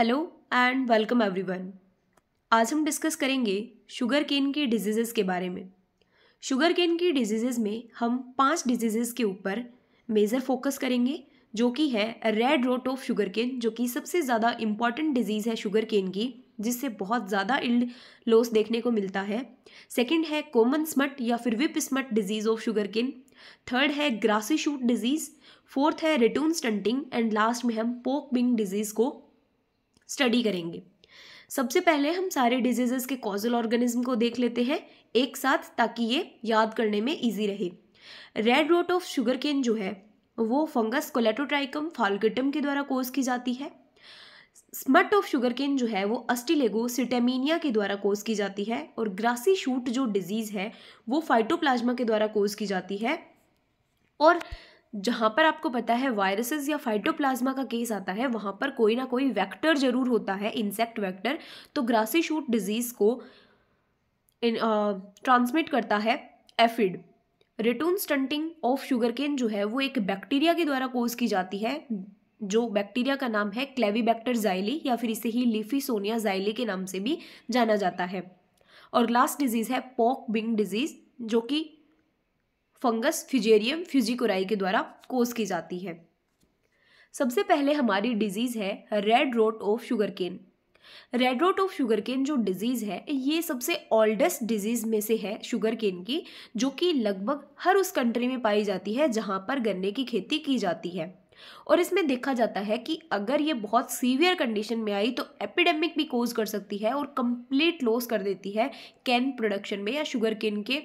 hello and welcome everyone आज हम discuss करेंगे शुगर केन के डिजीज़ के बारे में शुगर केन की डिजीज़ में हम पांच डिजीज़ के ऊपर मेज़र फोकस करेंगे जो कि है red rot of sugarcane जो कि सबसे ज़्यादा इम्पॉर्टेंट डिजीज़ है शुगर केन की जिससे बहुत ज़्यादा इल्ड लॉस देखने को मिलता है सेकंड है कॉमन स्मट या फिर whip smut disease of sugarcane third है ग्रासी शूट डिजीज़ फोर्थ है रिटून स्टंटिंग एंड लास्ट में हम पोक बिंग डिजीज़ को स्टडी करेंगे सबसे पहले हम सारे डिजीजेस के कॉजल ऑर्गेनिज्म को देख लेते हैं एक साथ ताकि ये याद करने में ईजी रहे red rot of sugarcane जो है वो फंगस कोलेटोट्राइकम फाल्गटम के द्वारा कोज की जाती है स्मट ऑफ शुगर केन जो है वो अस्टिलेगो सिटेमिनिया के द्वारा कोज की जाती है और ग्रासी शूट जो डिजीज़ है वो फाइटोप्लाज्मा के द्वारा कोज की जाती है और जहाँ पर आपको पता है वायरसेस या फाइटोप्लाज्मा का केस आता है वहाँ पर कोई ना कोई वेक्टर जरूर होता है इंसेक्ट वेक्टर तो ग्रासी शूट डिजीज़ को ट्रांसमिट करता है aphid ratoon stunting of sugarcane जो है वो एक बैक्टीरिया के द्वारा कोज की जाती है जो बैक्टीरिया का नाम है बैक्टर जाइली या फिर इसे ही लिफिसोनिया जाइली के नाम से भी जाना जाता है और लास्ट डिजीज़ है पॉक बिंग डिजीज़ जो कि फंगस फ्यूजेरियम फ्यूजिकोराई के द्वारा कोज की जाती है सबसे पहले हमारी डिजीज़ है red rot of sugarcane red rot of sugarcane जो डिजीज़ है ये सबसे ओल्डेस्ट डिजीज़ में से है शुगर केन की जो कि लगभग हर उस कंट्री में पाई जाती है जहाँ पर गन्ने की खेती की जाती है और इसमें देखा जाता है कि अगर ये बहुत सीवियर कंडीशन में आई तो एपिडेमिक भी कोज कर सकती है और कंप्लीट लॉस कर देती है कैन प्रोडक्शन में या शुगर केन के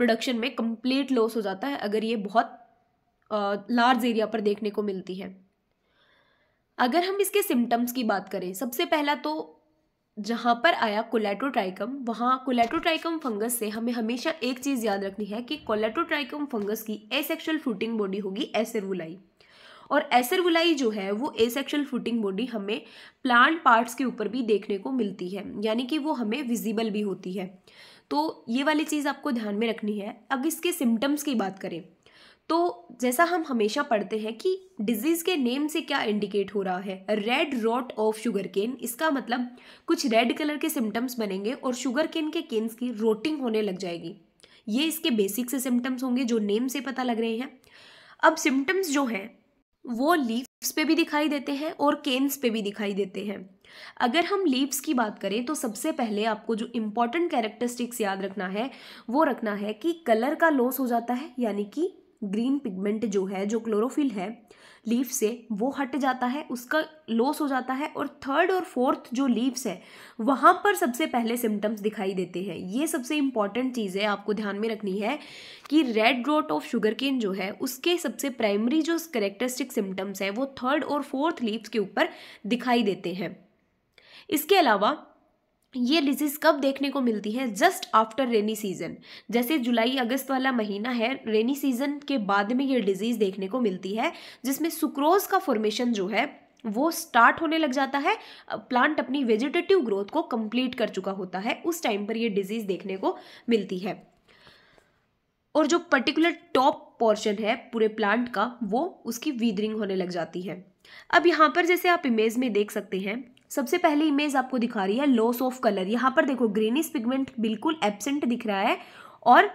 प्रोडक्शन में कंप्लीट लॉस हो जाता है अगर ये बहुत लार्ज एरिया पर देखने को मिलती है अगर हम इसके सिम्टम्स की बात करें सबसे पहला तो जहाँ पर आया कोलेटोट्राइकम वहाँ कोलेटोट्राइकम फंगस से हमें हमेशा एक चीज़ याद रखनी है कि कोलेटोट्राइकम फंगस की एसेक्शुअल फ्रूटिंग बॉडी होगी एसरवुलाई और एसरवुलाई जो है वो एसेक्शुअल फ्रूटिंग बॉडी हमें प्लांट पार्ट्स के ऊपर भी देखने को मिलती है यानी कि वो हमें विजिबल भी होती है तो ये वाली चीज़ आपको ध्यान में रखनी है अब इसके सिम्टम्स की बात करें तो जैसा हम हमेशा पढ़ते हैं कि डिजीज़ के नेम से क्या इंडिकेट हो रहा है red rot of sugarcane इसका मतलब कुछ रेड कलर के सिम्टम्स बनेंगे और शुगर केन के केन्स की रोटिंग होने लग जाएगी ये इसके बेसिक से सिम्टम्स होंगे जो नेम से पता लग रहे हैं अब सिम्टम्स जो हैं वो लीव्स पे भी दिखाई देते हैं और केन्स पे भी दिखाई देते हैं अगर हम लीव्स की बात करें तो सबसे पहले आपको जो इम्पॉर्टेंट कैरेक्टरिस्टिक्स याद रखना है वो रखना है कि कलर का लॉस हो जाता है यानी कि ग्रीन पिगमेंट जो है जो क्लोरोफिल है लीव्स से वो हट जाता है उसका लॉस हो जाता है और थर्ड और फोर्थ जो लीव्स है वहाँ पर सबसे पहले सिम्टम्स दिखाई देते हैं ये सबसे इम्पॉर्टेंट चीज़ है आपको ध्यान में रखनी है कि red rot of sugarcane जो है उसके सबसे प्राइमरी जो करेक्टरिस्टिक सिम्टम्स है वो थर्ड और फोर्थ लीव्स के ऊपर दिखाई देते हैं इसके अलावा ये डिजीज़ कब देखने को मिलती है जस्ट आफ्टर रेनी सीज़न जैसे जुलाई अगस्त वाला महीना है रेनी सीज़न के बाद में ये डिजीज़ देखने को मिलती है जिसमें सुक्रोज का फॉर्मेशन जो है वो स्टार्ट होने लग जाता है प्लांट अपनी वेजिटेटिव ग्रोथ को कंप्लीट कर चुका होता है उस टाइम पर ये डिजीज़ देखने को मिलती है और जो पर्टिकुलर टॉप पोर्शन है पूरे प्लांट का वो उसकी वीदरिंग होने लग जाती है अब यहाँ पर जैसे आप इमेज में देख सकते हैं सबसे पहले इमेज आपको दिखा रही है लॉस ऑफ कलर यहाँ पर देखो ग्रीनिश पिगमेंट बिल्कुल एबसेंट दिख रहा है और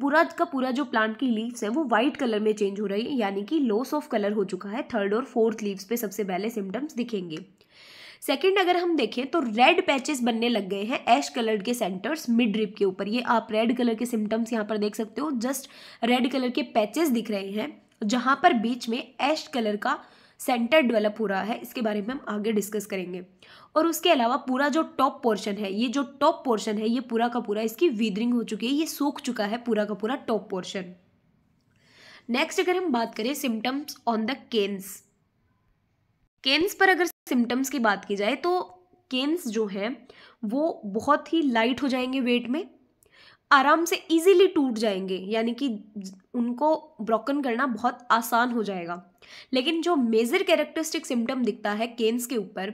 पूरा का पूरा जो प्लांट की लीव्स है वो व्हाइट कलर में चेंज हो रही है यानी कि लॉस ऑफ कलर हो चुका है थर्ड और फोर्थ लीव्स पे सबसे पहले सिम्टम्स दिखेंगे सेकंड अगर हम देखें तो रेड पैचेस बनने लग गए हैं एश कलर के सेंटर्स मिड रिप के ऊपर ये आप रेड कलर के सिम्टम्स यहाँ पर देख सकते हो जस्ट रेड कलर के पैचेस दिख रहे हैं जहाँ पर बीच में एश कलर का सेंटर डेवलप हो रहा है इसके बारे में हम आगे डिस्कस करेंगे और उसके अलावा पूरा जो टॉप पोर्शन है ये जो टॉप पोर्शन है ये पूरा का पूरा इसकी वीदरिंग हो चुकी है ये सूख चुका है पूरा का पूरा टॉप पोर्शन नेक्स्ट अगर हम बात करें symptoms on the canes canes पर अगर सिम्टम्स की बात की जाए तो केन्स जो हैं वो बहुत ही लाइट हो जाएंगे वेट में आराम से इजीली टूट जाएंगे यानी कि उनको ब्रोकन करना बहुत आसान हो जाएगा लेकिन जो मेजर कैरेक्टरिस्टिक सिम्टम दिखता है केन्स के ऊपर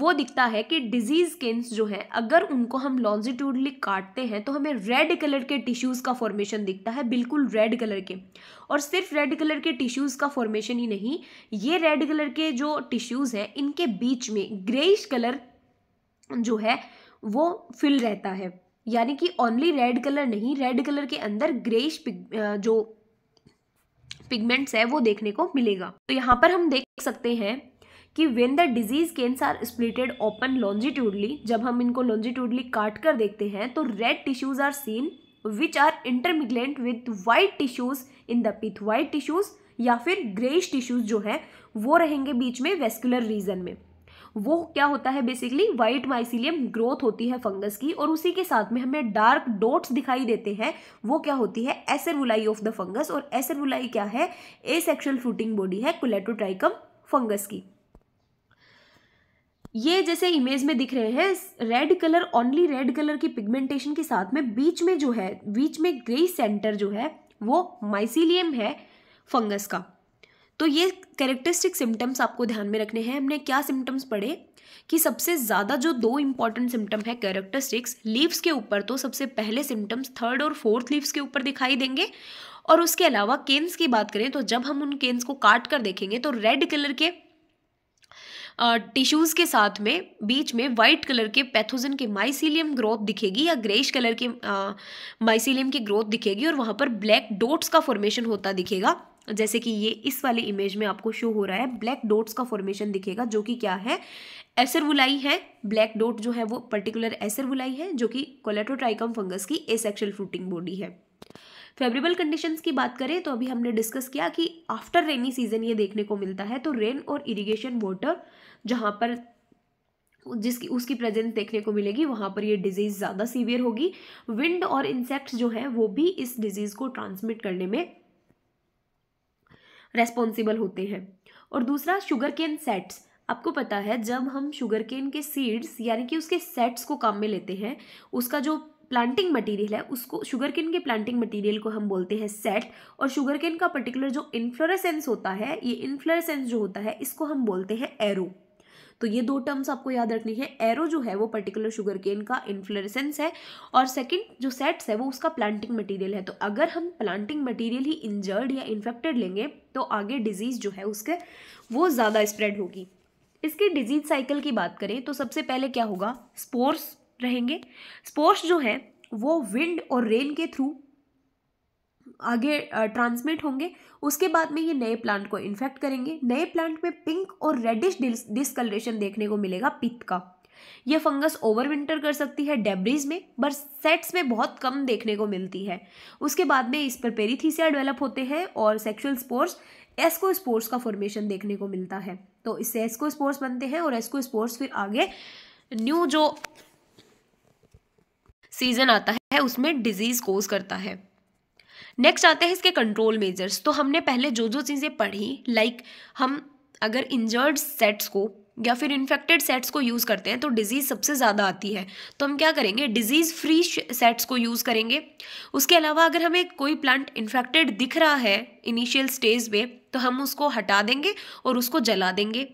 वो दिखता है कि डिजीज़ केन्स जो हैं अगर उनको हम लॉन्जिट्यूडली काटते हैं तो हमें रेड कलर के टिश्यूज़ का फॉर्मेशन दिखता है बिल्कुल रेड कलर के और सिर्फ रेड कलर के टिश्यूज़ का फॉर्मेशन ही नहीं ये रेड कलर के जो टिश्यूज़ हैं इनके बीच में ग्रेइश कलर जो है वो फिल रहता है यानी कि ओनली रेड कलर नहीं रेड कलर के अंदर ग्रेइश जो पिगमेंट्स है वो देखने को मिलेगा तो यहाँ पर हम देख सकते हैं कि when the disease canes are splitted open longitudinally जब हम इनको लॉन्जिट्यूडली काट कर देखते हैं तो red tissues are seen which are intermingled with white tissues in the pith white tissues या फिर ग्रेस टिश्यूज जो है वो रहेंगे बीच में वेस्कुलर रीजन में वो क्या होता है बेसिकली वाइट माइसिलियम ग्रोथ होती है फंगस की और उसी के साथ में हमें डार्क डोट्स दिखाई देते हैं वो क्या होती है एसरवुलाई ऑफ द फंगस और एसरवुलाई क्या है ए सेक्शुअल फ्रूटिंग बॉडी है कुलेटोट्राइकम फंगस की ये जैसे इमेज में दिख रहे हैं red colour only red colour की पिगमेंटेशन के साथ में बीच में जो है बीच में ग्रे सेंटर जो है वो माइसिलियम है फंगस का तो ये कैरेक्टरिस्टिक सिम्टम्स आपको ध्यान में रखने हैं हमने क्या सिम्टम्स पढ़े कि सबसे ज़्यादा जो दो इम्पॉर्टेंट सिम्टम है कैरेक्टरिस्टिक्स लीव्स के ऊपर तो सबसे पहले सिम्टम्स थर्ड और फोर्थ लीव्स के ऊपर दिखाई देंगे और उसके अलावा केन्स की बात करें तो जब हम उन केन्स को काट कर देखेंगे तो रेड कलर के टिश्यूज़ के साथ में बीच में वाइट कलर के पैथोजन के माइसिलियम ग्रोथ दिखेगी या ग्रेश कलर के माइसिलियम की ग्रोथ दिखेगी और वहाँ पर ब्लैक डोट्स का फॉर्मेशन होता दिखेगा जैसे कि ये इस वाले इमेज में आपको शो हो रहा है ब्लैक डोट्स का फॉर्मेशन दिखेगा जो कि क्या है एसरवुलाई है ब्लैक डोट जो है वो पर्टिकुलर एसरवुलाई है जो कि कोलेटोट्राइकम फंगस की एसेक्शुअल फ्रूटिंग बॉडी है फेवरेबल कंडीशंस की बात करें तो अभी हमने डिस्कस किया कि आफ्टर रेनी सीजन ये देखने को मिलता है तो रेन और इरिगेशन वाटर जहाँ पर जिसकी उसकी प्रेजेंस देखने को मिलेगी वहाँ पर ये डिजीज़ ज़्यादा सीवियर होगी विंड और इंसेक्ट्स जो है वो भी इस डिजीज़ को ट्रांसमिट करने में रेस्पॉन्सिबल होते हैं और दूसरा शुगर केन सेट्स आपको पता है जब हम शुगर केन के सीड्स यानी कि उसके सेट्स को काम में लेते हैं उसका जो प्लांटिंग मटेरियल है उसको शुगर केन के प्लांटिंग मटेरियल को हम बोलते हैं सेट और शुगर केन का पर्टिकुलर जो इन्फ्लोरेसेंस होता है ये इन्फ्लोरेसेंस जो होता है इसको हम बोलते हैं एरो तो ये दो टर्म्स आपको याद रखनी है एरो जो है वो पर्टिकुलर शुगर केन का इन्फ्लोरेसेंस है और सेकेंड जो सेट्स है वो उसका प्लांटिंग मटीरियल है तो अगर हम प्लांटिंग मटीरियल ही इंजर्ड या इन्फेक्टेड लेंगे तो आगे डिजीज़ जो है उसके वो ज़्यादा स्प्रेड होगी इसकी डिजीज साइकिल की बात करें तो सबसे पहले क्या होगा स्पोर्स रहेंगे स्पोर्स जो है वो विंड और रेन के थ्रू आगे ट्रांसमिट होंगे उसके बाद में ये नए प्लांट को इन्फेक्ट करेंगे नए प्लांट में पिंक और रेडिश डिसकलरेशन देखने को मिलेगा पित्त का यह फंगस ओवरविंटर कर सकती है डेब्रीज में पर सेट्स में बहुत कम देखने को मिलती है उसके बाद में इस पर पेरीथीसिया डेवलप होते हैं और सेक्सुअल स्पोर्स एस्को स्पोर्स का फॉर्मेशन देखने को मिलता है तो इससे एस्को स्पोर्स बनते हैं और एस्को स्पोर्स फिर आगे न्यू जो सीजन आता है उसमें डिजीज कोज करता है नेक्स्ट आते हैं इसके कंट्रोल मेजर्स तो हमने पहले जो जो चीज़ें पढ़ी लाइक like हम अगर इंजर्ड सेट्स को या फिर इन्फेक्टेड सेट्स को यूज़ करते हैं तो डिजीज़ सबसे ज़्यादा आती है तो हम क्या करेंगे डिजीज़ फ्री सेट्स को यूज़ करेंगे उसके अलावा अगर हमें कोई प्लांट इन्फेक्टेड दिख रहा है इनिशियल स्टेज पे तो हम उसको हटा देंगे और उसको जला देंगे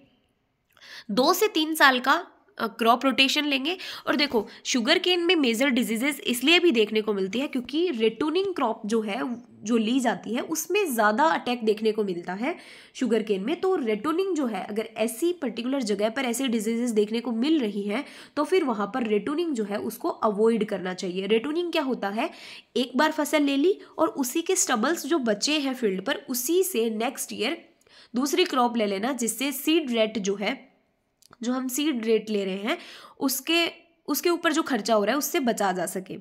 दो से तीन साल का क्रॉप रोटेशन लेंगे और देखो शुगर केन में मेजर डिजीजेस इसलिए भी देखने को मिलती है क्योंकि रिटूनिंग क्रॉप जो है जो ली जाती है उसमें ज़्यादा अटैक देखने को मिलता है शुगर केन में तो रेटोनिंग जो है अगर ऐसी पर्टिकुलर जगह पर ऐसे डिजीजेस देखने को मिल रही हैं तो फिर वहाँ पर रेटोनिंग जो है उसको अवॉइड करना चाहिए रेटोनिंग क्या होता है एक बार फसल ले ली और उसी के स्टबल्स जो बचे हैं फील्ड पर उसी से नेक्स्ट ईयर दूसरी क्रॉप ले लेना जिससे सीड रेट जो है जो हम सीड रेट ले रहे हैं उसके उसके ऊपर जो खर्चा हो रहा है उससे बचा जा सके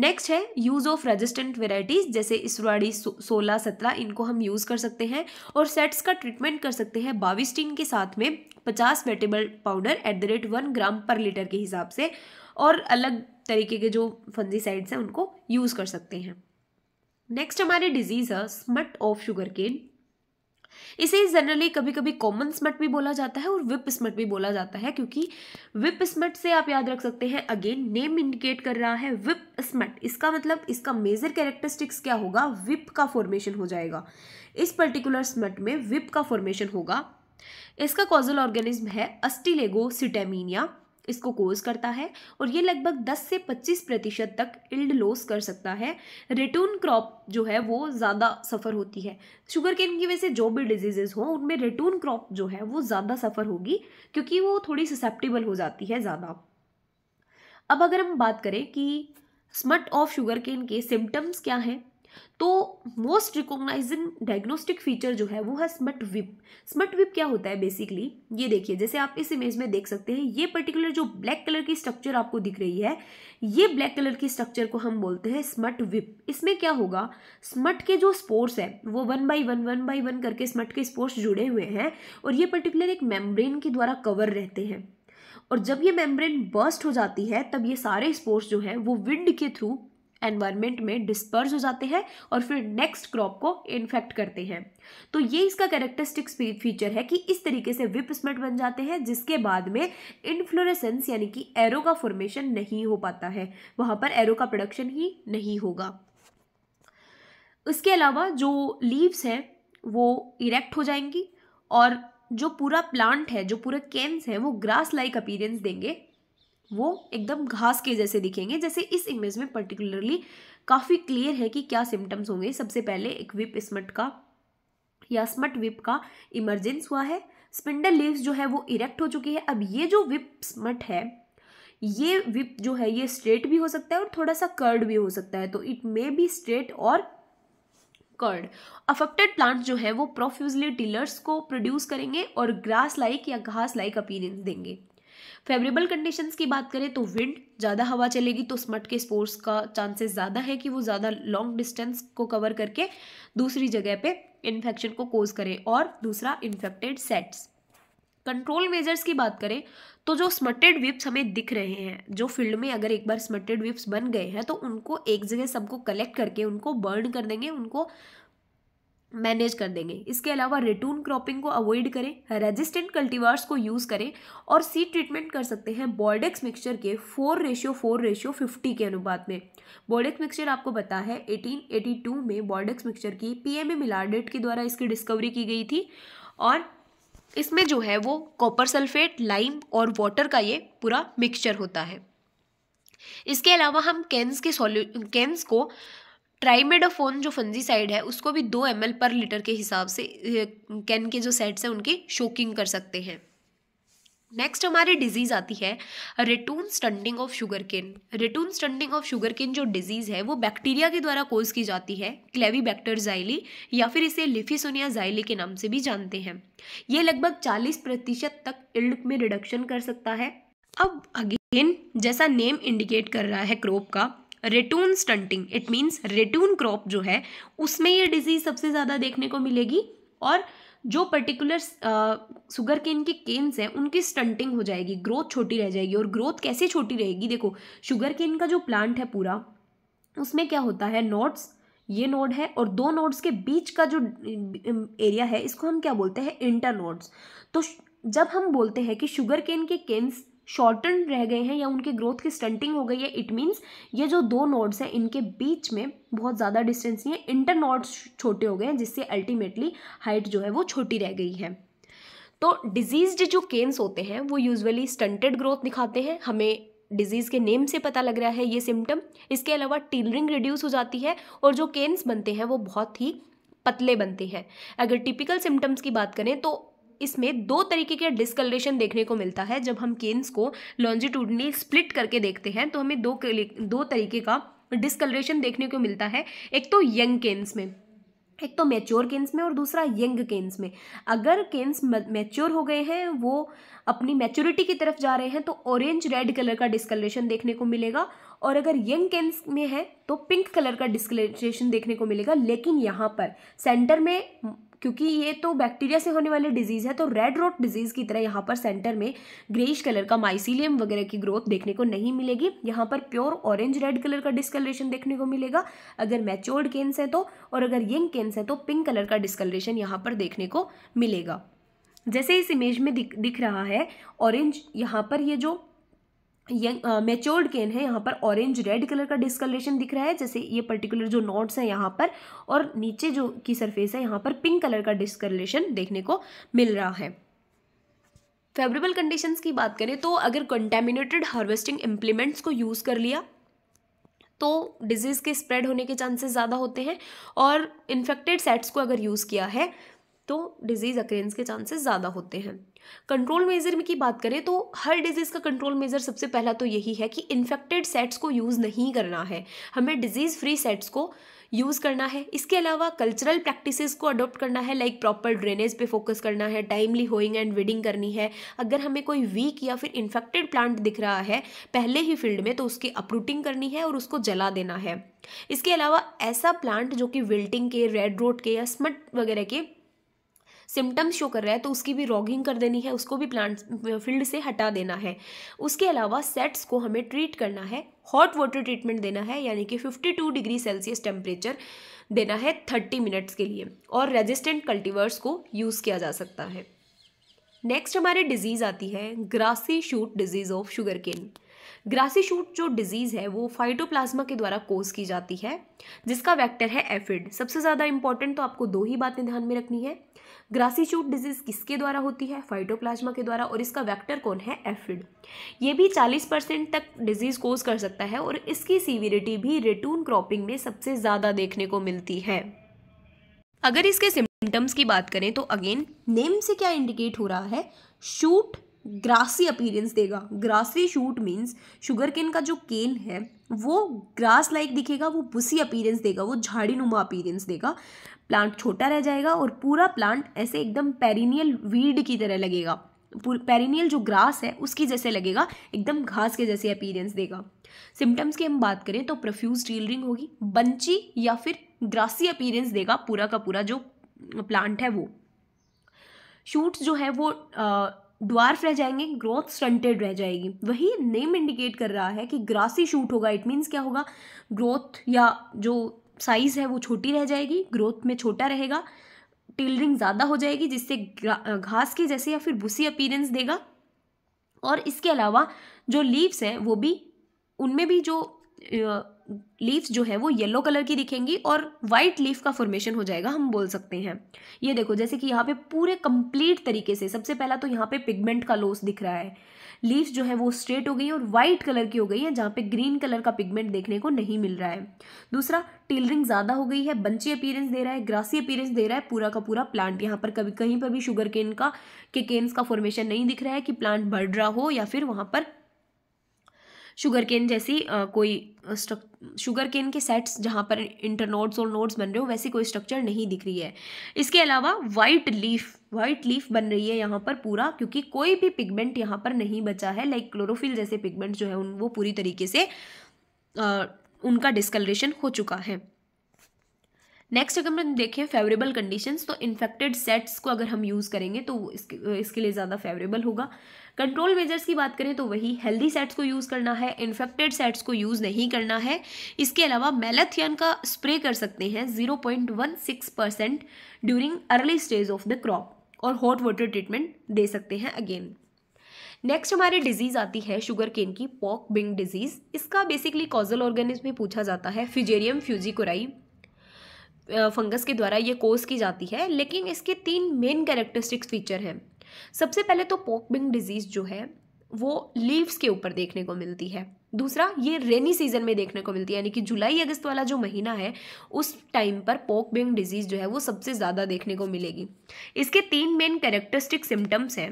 नेक्स्ट है यूज़ ऑफ रेजिस्टेंट वेराइटीज़ जैसे इसराड़ी सोलह सत्रह इनको हम यूज़ कर सकते हैं और सेट्स का ट्रीटमेंट कर सकते हैं बाविस्टीन के साथ में पचास wettable powder at the rate one gram per litre के हिसाब से और अलग तरीके के जो फंजीसाइड्स हैं उनको यूज़ कर सकते हैं नेक्स्ट हमारे डिजीज़ है स्मट ऑफ शुगर केन इसे जनरली कभी कभी कॉमन स्मट भी बोला जाता है और विप स्मट भी बोला जाता है क्योंकि विप स्मट से आप याद रख सकते हैं अगेन नेम इंडिकेट कर रहा है विप स्मट इसका मतलब इसका मेजर कैरेक्टरिस्टिक्स क्या होगा विप का फॉर्मेशन हो जाएगा इस पर्टिकुलर स्मट में विप का फॉर्मेशन होगा इसका कॉजल ऑर्गेनिज्म है अस्टिलेगो सिटेमिनिया इसको कोज करता है और ये लगभग 10 से 25 प्रतिशत तक इल्ड लॉस कर सकता है रिटून क्रॉप जो है वो ज़्यादा सफ़र होती है शुगर केन की वजह से जो भी डिजीजेज हों उनमें रिटून क्रॉप जो है वो ज़्यादा सफ़र होगी क्योंकि वो थोड़ी ससेप्टेबल हो जाती है ज़्यादा अब अगर हम बात करें कि स्मट ऑफ शुगर केन के सिम्टम्स क्या हैं तो मोस्ट रिकोगनाइजिंग डायग्नोस्टिक फीचर जो है वो है स्मट विप स्मट विप क्या होता है बेसिकली ये देखिए जैसे आप इस इमेज में देख सकते हैं ये पर्टिकुलर जो ब्लैक कलर की स्ट्रक्चर आपको दिख रही है ये ब्लैक कलर की स्ट्रक्चर को हम बोलते हैं स्मट विप इसमें क्या होगा स्मट के जो स्पोर्स है वो one by one one by one करके स्मट के स्पोर्स जुड़े हुए हैं और ये पर्टिकुलर एक मेम्ब्रेन के द्वारा कवर रहते हैं और जब ये मेम्ब्रेन बर्स्ट हो जाती है तब ये सारे स्पोर्ट्स जो हैं वो विंड के थ्रू एनवायरमेंट में डिस्पर्स हो जाते हैं और फिर नेक्स्ट क्रॉप को इन्फेक्ट करते हैं तो ये इसका कैरेक्टरिस्टिक्स फीचर है कि इस तरीके से विप स्मेट बन जाते हैं जिसके बाद में इन्फ्लोरेसेंस यानी कि एरो का फॉर्मेशन नहीं हो पाता है वहाँ पर एरो का प्रोडक्शन ही नहीं होगा इसके अलावा जो लीव्स हैं वो इरेक्ट हो जाएंगी और जो पूरा प्लांट है जो पूरा केन्स है वो ग्रास लाइक अपीरेंस देंगे वो एकदम घास के जैसे दिखेंगे जैसे इस इमेज में पर्टिकुलरली काफ़ी क्लियर है कि क्या सिम्टम्स होंगे सबसे पहले एक विप स्मट का या स्मट विप का इमरजेंस हुआ है स्पिंडल लीव्स जो है वो इरेक्ट हो चुकी है अब ये जो विप स्मट है ये विप जो है ये स्ट्रेट भी हो सकता है और थोड़ा सा कर्ड भी हो सकता है तो इट मे बी स्ट्रेट और कर्ड अफेक्टेड प्लांट जो है वो प्रोफ्यूजली टिलर्स को प्रोड्यूस करेंगे और ग्रास लाइक या घास लाइक अपीरेंस देंगे फेवरेबल कंडीशंस की बात करें तो विंड ज़्यादा हवा चलेगी तो स्मट के स्पोर्ट्स का चांसेस ज़्यादा है कि वो ज़्यादा लॉन्ग डिस्टेंस को कवर करके दूसरी जगह पे इन्फेक्शन को कोज करें और दूसरा इन्फेक्टेड सेट्स कंट्रोल मेजर्स की बात करें तो जो स्मटेड विप्स हमें दिख रहे हैं जो फील्ड में अगर एक बार स्मटेड विप्स बन गए हैं तो उनको एक जगह सबको कलेक्ट करके उनको बर्न कर देंगे उनको मैनेज कर देंगे इसके अलावा रेटून क्रॉपिंग को अवॉइड करें रेजिस्टेंट कल्टीवार्स को यूज़ करें और सीड ट्रीटमेंट कर सकते हैं बॉर्डेक्स मिक्सचर के four ratio four ratio fifty के अनुपात में बॉर्डेक्स मिक्सचर आपको पता है 1882 में बॉर्डेक्स मिक्सचर की पीएमए मिलाडेट के द्वारा इसकी डिस्कवरी की गई थी और इसमें जो है वो कॉपर सल्फेट लाइम और वाटर का ये पूरा मिक्सचर होता है इसके अलावा हम कैंस के सॉल्यू कैंस को ट्राइमेडोफोन जो फंजीसाइड है उसको भी दो एम पर लीटर के हिसाब से कैन के जो सेट्स हैं उनके शोकिंग कर सकते हैं नेक्स्ट हमारी डिजीज़ आती है ratoon stunting of sugarcane ratoon stunting of sugarcane जो डिजीज़ है वो बैक्टीरिया के द्वारा कोज की जाती है क्लेवी बैक्टर जाइली या फिर इसे लिफिसोनिया जाइली के नाम से भी जानते हैं ये लगभग 40 प्रतिशत तक इल्ड में रिडक्शन कर सकता है अब अगेन जैसा नेम इंडिकेट कर रहा है क्रोप का ratoon stunting it means ratoon crop जो है उसमें ये डिजीज़ सबसे ज़्यादा देखने को मिलेगी और जो पर्टिकुलर शुगर केन के केन्स हैं उनकी स्टंटिंग हो जाएगी ग्रोथ छोटी रह जाएगी और ग्रोथ कैसे छोटी रहेगी देखो शुगर केन का जो प्लांट है पूरा उसमें क्या होता है नोड्स ये नोड है और दो नोड्स के बीच का जो एरिया है इसको हम क्या बोलते हैं इंटर नोड्स तो जब हम बोलते हैं कि शुगर केन के केन्स शॉर्टन रह गए हैं या उनके ग्रोथ की स्टंटिंग हो गई है इट मीन्स ये जो दो नोड्स हैं इनके बीच में बहुत ज़्यादा डिस्टेंस नहीं है इंटर नोड्स छोटे हो गए हैं जिससे अल्टीमेटली हाइट जो है वो छोटी रह गई है तो डिजीज्ड जो केन्स होते हैं वो यूजुअली स्टंटेड ग्रोथ दिखाते हैं हमें डिजीज़ के नेम से पता लग रहा है ये सिम्टम इसके अलावा टीलरिंग रिड्यूस हो जाती है और जो केन्स बनते हैं वो बहुत ही पतले बनते हैं अगर टिपिकल सिम्टम्स की बात करें तो इसमें दो तरीके का डिस्कलरेशन देखने को मिलता है जब हम केन्स को लॉन्जिट्यूडनी स्प्लिट करके देखते हैं तो हमें दो दो तरीके का डिस्कलरेशन देखने को मिलता है एक तो यंग केन्स में एक तो मैच्योर केन्स में और दूसरा यंग केन्स में अगर केन्स मैच्योर हो गए हैं वो अपनी मैच्योरिटी की तरफ जा रहे हैं तो ऑरेंज रेड कलर का डिस्कलरेशन देखने को मिलेगा और अगर यंग केन्स में है तो पिंक कलर का डिस्कलरेशन देखने को मिलेगा लेकिन यहाँ पर सेंटर में क्योंकि ये तो बैक्टीरिया से होने वाले डिजीज़ है तो रेड रोट डिजीज़ की तरह यहाँ पर सेंटर में ग्रेइश कलर का माइसिलियम वगैरह की ग्रोथ देखने को नहीं मिलेगी यहाँ पर प्योर ऑरेंज रेड कलर का डिस्कलरेशन देखने को मिलेगा अगर मैच्योर्ड केन्स है तो और अगर यंग केन्स है तो पिंक कलर का डिस्कलरेशन यहाँ पर देखने को मिलेगा जैसे इस इमेज में दिख दिख रहा है ऑरेंज यहाँ पर ये जो यंग मेच्योर्ड केन है यहाँ पर ऑरेंज रेड कलर का डिस्कलरेशन दिख रहा है जैसे ये पर्टिकुलर जो नोट्स हैं यहाँ पर और नीचे जो की सरफेस है यहाँ पर पिंक कलर का डिस्कलरेशन देखने को मिल रहा है फेवरेबल कंडीशंस की बात करें तो अगर कंटेमिनेटेड हार्वेस्टिंग इम्प्लीमेंट्स को यूज़ कर लिया तो डिजीज़ के स्प्रेड होने के चांसेस ज़्यादा होते हैं और इन्फेक्टेड सेट्स को अगर यूज़ किया है तो डिजीज़ अक्रेंस के चांसेस ज़्यादा होते हैं कंट्रोल मेजर में की बात करें तो हर डिजीज़ का कंट्रोल मेजर सबसे पहला तो यही है कि इन्फेक्टेड सेट्स को यूज़ नहीं करना है हमें डिजीज़ फ्री सेट्स को यूज़ करना है इसके अलावा कल्चरल प्रैक्टिसेस को अडॉप्ट करना है लाइक प्रॉपर ड्रेनेज पे फोकस करना है टाइमली होइंग एंड वीडिंग करनी है अगर हमें कोई वीक या फिर इन्फेक्टेड प्लांट दिख रहा है पहले ही फील्ड में तो उसकी अपरूटिंग करनी है और उसको जला देना है इसके अलावा ऐसा प्लांट जो कि विल्टिंग के रेड रोड के या स्मट वगैरह के सिम्टम्स शो कर रहा है तो उसकी भी रॉगिंग कर देनी है उसको भी प्लांट फील्ड से हटा देना है उसके अलावा सेट्स को हमें ट्रीट करना है हॉट वाटर ट्रीटमेंट देना है यानी कि 52 डिग्री सेल्सियस टेम्परेचर देना है 30 मिनट्स के लिए और रेजिस्टेंट कल्टीवर्स को यूज़ किया जा सकता है नेक्स्ट हमारे डिजीज़ आती है grassy shoot disease of sugarcane grassy shoot जो डिजीज़ है वो फाइटोप्लाज्मा के द्वारा कोज की जाती है जिसका वेक्टर है एफिड सबसे ज़्यादा इंपॉर्टेंट तो आपको दो ही बातें ध्यान में रखनी है ग्रासी शूट डिजीज किसके द्वारा होती है फाइटोप्लाज्मा के द्वारा और इसका वैक्टर कौन है एफिड ये भी चालीस परसेंट तक डिजीज़ कोज कर सकता है और इसकी सीविरिटी भी रेटून क्रॉपिंग में सबसे ज़्यादा देखने को मिलती है अगर इसके सिम्टम्स की बात करें तो अगेन नेम से क्या इंडिकेट हो रहा है शूट ग्रासी अपीरेंस देगा grassy shoot means sugarcane का जो केन है वो ग्रास लाइक दिखेगा वो बुसी अपीरेंस देगा वो झाड़ी नुमा अपीरेंस देगा प्लांट छोटा रह जाएगा और पूरा प्लांट ऐसे एकदम पेरिनियल वीड की तरह लगेगा पेरिनियल जो ग्रास है उसकी जैसे लगेगा एकदम घास के जैसे अपीरेंस देगा सिम्टम्स की हम बात करें तो प्रफ्यूज टीलरिंग होगी बंची या फिर ग्रासी अपीरेंस देगा पूरा का पूरा जो प्लांट है वो शूट्स जो है वो डार्फ ड्वार्फ रह जाएंगे ग्रोथ स्टंटेड रह जाएगी वही नेम इंडिकेट कर रहा है कि ग्रासी शूट होगा इट मीन्स क्या होगा ग्रोथ या जो साइज़ है वो छोटी रह जाएगी ग्रोथ में छोटा रहेगा टेलरिंग ज़्यादा हो जाएगी जिससे घास के जैसे या फिर भूसी अपीरेंस देगा और इसके अलावा जो लीव्स हैं वो भी उनमें भी जो लीव्स जो है वो येलो कलर की दिखेंगी और वाइट लीफ का फॉर्मेशन हो जाएगा हम बोल सकते हैं ये देखो जैसे कि यहाँ पे पूरे कंप्लीट तरीके से सबसे पहला तो यहाँ पे पिगमेंट का लॉस दिख रहा है लीव्स जो है वो स्ट्रेट हो गई और वाइट कलर की हो गई है जहाँ पे ग्रीन कलर का पिगमेंट देखने को नहीं मिल रहा है दूसरा टेलरिंग ज़्यादा हो गई है बंची अपीयरेंस दे रहा है ग्रासी अपीयरेंस दे रहा है पूरा का पूरा प्लांट यहाँ पर कभी कहीं पर भी शुगर केन का के केन्स का फॉर्मेशन नहीं दिख रहा है कि प्लांट बढ़ रहा हो या फिर वहाँ पर शुगर केन जैसी कोई शुगर केन के सेट्स जहाँ पर इंटरनोड्स और नोड्स बन रहे हो वैसी कोई स्ट्रक्चर नहीं दिख रही है इसके अलावा वाइट लीफ वाइट लीफ बन रही है यहाँ पर पूरा क्योंकि कोई भी पिगमेंट यहाँ पर नहीं बचा है लाइक क्लोरोफिल जैसे पिगमेंट जो है उन वो पूरी तरीके से आ, उनका डिस्कलरेशन हो चुका है नेक्स्ट अगर हम देखें फेवरेबल कंडीशंस तो इन्फेक्टेड सेट्स को अगर हम यूज़ करेंगे तो इसके इसके लिए ज़्यादा फेवरेबल होगा कंट्रोल मेजर्स की बात करें तो वही हेल्दी सेट्स को यूज़ करना है इन्फेक्टेड सेट्स को यूज़ नहीं करना है इसके अलावा मेलाथियन का स्प्रे कर सकते हैं zero point one six percent during early stage of the crop और हॉट वाटर ट्रीटमेंट दे सकते हैं अगेन नेक्स्ट हमारी डिजीज़ आती है शुगर केन की पॉक बिंग डिजीज़ इसका बेसिकली कॉजल ऑर्गेनिज्म में पूछा जाता है फिजेरियम फ्यूजिकोराई फंगस के द्वारा ये कोर्स की जाती है लेकिन इसके तीन मेन कैरेक्टरिस्टिक्स फीचर हैं सबसे पहले तो पोकबिंग डिजीज़ जो है वो लीव्स के ऊपर देखने को मिलती है दूसरा ये रेनी सीजन में देखने को मिलती है यानी कि जुलाई अगस्त वाला जो महीना है उस टाइम पर पोक बिंग डिजीज़ जो है वो सबसे ज़्यादा देखने को मिलेगी इसके तीन मेन कैरेक्टरिस्टिक सिम्टम्स हैं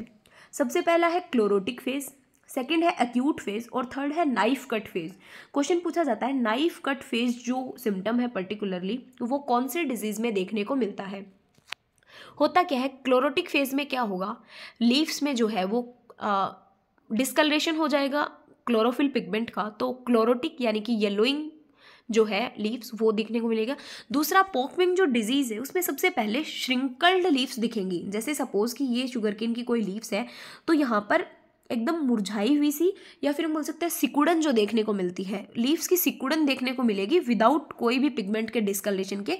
सबसे पहला है क्लोरोटिक फेज सेकेंड है एक्यूट फेज और थर्ड है नाइफ कट फेज क्वेश्चन पूछा जाता है नाइफ कट फेज जो सिम्टम है पर्टिकुलरली वो कौन से डिजीज़ में देखने को मिलता है होता क्या है क्लोरोटिक फेज में क्या होगा लीव्स में जो है वो डिस्कलरेशन हो जाएगा क्लोरोफिल पिगमेंट का तो क्लोरोटिक यानी कि येलोइंग जो है लीव्स वो देखने को मिलेगा दूसरा पॉकविंग जो डिजीज़ है उसमें सबसे पहले श्रिंकल्ड लीव्स दिखेंगी जैसे सपोज़ कि ये शुगर केन की कोई लीव्स है तो यहाँ पर एकदम मुरझाई हुई सी या फिर हम बोल सकते हैं सिकुड़न जो देखने को मिलती है लीव्स की सिकुड़न देखने को मिलेगी विदाउट कोई भी पिगमेंट के डिस्कलेशन के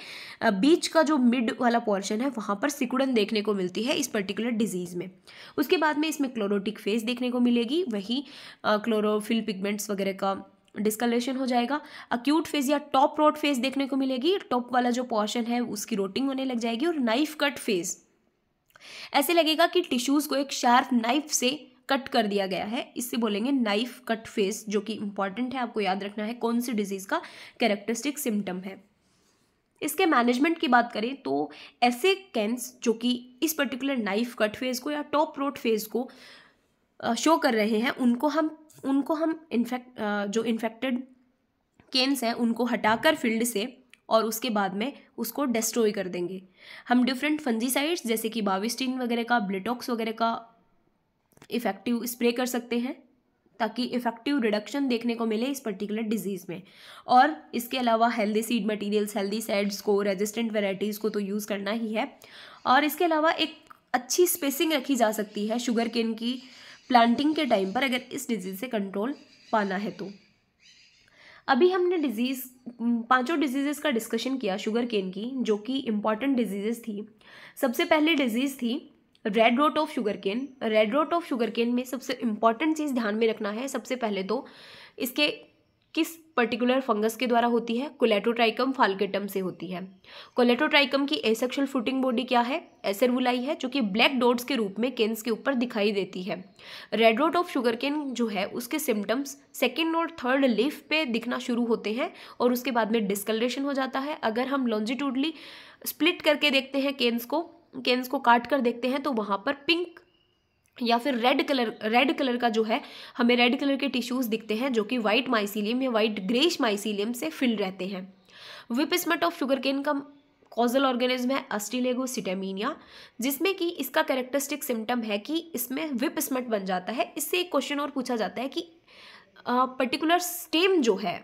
बीच का जो मिड वाला पोर्शन है वहाँ पर सिकुड़न देखने को मिलती है इस पर्टिकुलर डिजीज़ में उसके बाद में इसमें क्लोरोटिक फेस देखने को मिलेगी वही क्लोरोफिल पिगमेंट्स वगैरह का डिस्कलेशन हो जाएगा अक्यूट फेज या टॉप रोट फेज देखने को मिलेगी टॉप वाला जो पोर्शन है उसकी रोटिंग होने लग जाएगी और नाइफ कट फेज ऐसे लगेगा कि टिश्यूज़ को एक शार्प नाइफ से कट कर दिया गया है इससे बोलेंगे नाइफ कट फेस जो कि इंपॉर्टेंट है आपको याद रखना है कौन सी डिजीज़ का कैरेक्टरिस्टिक सिम्टम है इसके मैनेजमेंट की बात करें तो ऐसे कैंस जो कि इस पर्टिकुलर नाइफ कट फेज को या टॉप रोट फेज को शो कर रहे हैं उनको हम उनको हम इन्फेक्ट जो इन्फेक्टेड केन्स हैं उनको हटाकर फील्ड से और उसके बाद में उसको डिस्ट्रॉय कर देंगे हम डिफरेंट फंजीसाइड्स जैसे कि बाविस्टीन वगैरह का ब्लिटॉक्स वगैरह का इफेक्टिव स्प्रे कर सकते हैं ताकि इफेक्टिव रिडक्शन देखने को मिले इस पर्टिकुलर डिजीज़ में और इसके अलावा healthy seed materials healthy setts को रेजिस्टेंट वेराइटीज़ को तो यूज़ करना ही है और इसके अलावा एक अच्छी स्पेसिंग रखी जा सकती है शुगर केन की प्लांटिंग के टाइम पर अगर इस डिजीज़ से कंट्रोल पाना है तो अभी हमने डिजीज़ पांचों डिजीज़ का डिस्कशन किया शुगर केन की जो कि इम्पॉर्टेंट डिजीज़ थी सबसे पहली डिजीज़ थी red rot of sugarcane red rot of sugarcane में सबसे इम्पॉर्टेंट चीज़ ध्यान में रखना है सबसे पहले तो इसके किस पर्टिकुलर फंगस के द्वारा होती है कोलेटोट्राइकम फाल्केटम से होती है कोलेटोट्राइकम की एसेक्शुअल फ्रूटिंग बॉडी क्या है एसरवुलाई है जो कि ब्लैक डॉट्स के रूप में केन्स के ऊपर दिखाई देती है red rot of sugarcane जो है उसके सिम्टम्स सेकेंड और थर्ड लीफ पे दिखना शुरू होते हैं और उसके बाद में डिस्कलरेशन हो जाता है अगर हम लॉन्जिट्यूडली स्प्लिट करके देखते हैं केन्स को केन्स को काट कर देखते हैं तो वहाँ पर पिंक या फिर रेड कलर रेड कलर का जो है हमें रेड कलर के टिश्यूज़ दिखते हैं जो कि वाइट माइसीलियम या वाइट ग्रेश माइसीलियम से फिल रहते हैं विपिस्मट ऑफ शुगर केन का कॉजल ऑर्गेनिज्म है अस्टिलेगो जिसमें कि इसका कैरेक्टरिस्टिक सिम्टम है कि इसमें विप स्मट बन जाता है इससे एक क्वेश्चन और पूछा जाता है कि पर्टिकुलर स्टेम जो है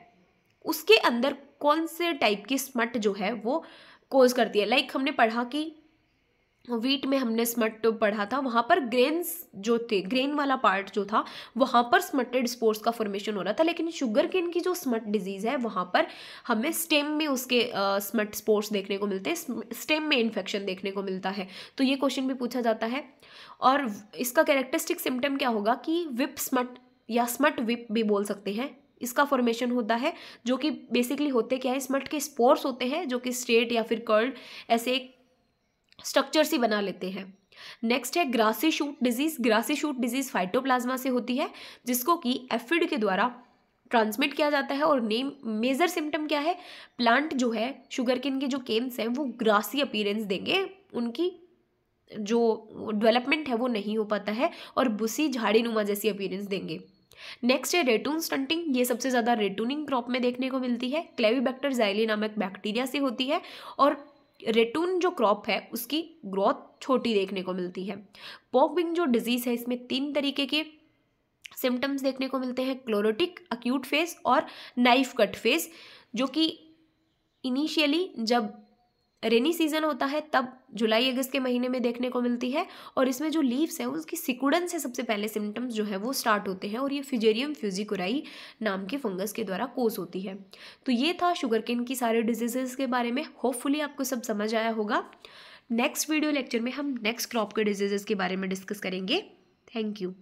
उसके अंदर कौन से टाइप की स्मट जो है वो कोज करती है लाइक like हमने पढ़ा कि वीट में हमने स्मट पढ़ा था वहाँ पर ग्रेन्स जो थे ग्रेन वाला पार्ट जो था वहाँ पर स्मटेड स्पोर्ट्स का फॉर्मेशन हो रहा था लेकिन शुगर केन की जो स्मट डिजीज़ है वहाँ पर हमें स्टेम में उसके स्मट स्पोर्ट्स देखने को मिलते हैं स्टेम में इन्फेक्शन देखने को मिलता है तो ये क्वेश्चन भी पूछा जाता है और इसका कैरेक्टरिस्टिक सिम्टम क्या होगा कि विप स्मट या स्मट विप भी बोल सकते हैं इसका फॉर्मेशन होता है जो कि बेसिकली होते क्या है स्मट के स्पोर्ट्स होते हैं जो कि स्ट्रेट या फिर कर्ल्ड ऐसे एक स्ट्रक्चर ही बना लेते हैं नेक्स्ट है grassy shoot disease grassy shoot disease phytoplasma से होती है जिसको कि एफिड के द्वारा ट्रांसमिट किया जाता है और नेम मेजर सिम्टम क्या है प्लांट जो है शुगर किन के जो केन्स हैं वो ग्रासी अपीरेंस देंगे उनकी जो डेवलपमेंट है वो नहीं हो पाता है और बुसी झाड़ी नुमा जैसी अपीरेंस देंगे नेक्स्ट है रेटून स्टंटिंग ये सबसे ज़्यादा रेटूनिंग क्रॉप में देखने को मिलती है बैक्टर जाइली नामक बैक्टीरिया से होती है और रेटून जो क्रॉप है उसकी ग्रोथ छोटी देखने को मिलती है पॉकविंग जो डिजीज़ है इसमें तीन तरीके के सिम्टम्स देखने को मिलते हैं क्लोरोटिक अक्यूट फेज और नाइफ कट फेज जो कि इनिशियली जब रेनी सीजन होता है तब जुलाई अगस्त के महीने में देखने को मिलती है और इसमें जो लीव्स हैं उसकी सिकुड़न से सबसे पहले सिम्टम्स जो है वो स्टार्ट होते हैं और ये फिजेरियम फ्यूजिकुराई नाम के फंगस के द्वारा कोस होती है तो ये था शुगरकेन की सारे डिजीजेज के बारे में होपफुली आपको सब समझ आया होगा नेक्स्ट वीडियो लेक्चर में हम नेक्स्ट क्रॉप के डिजीजेज के बारे में डिस्कस करेंगे थैंक यू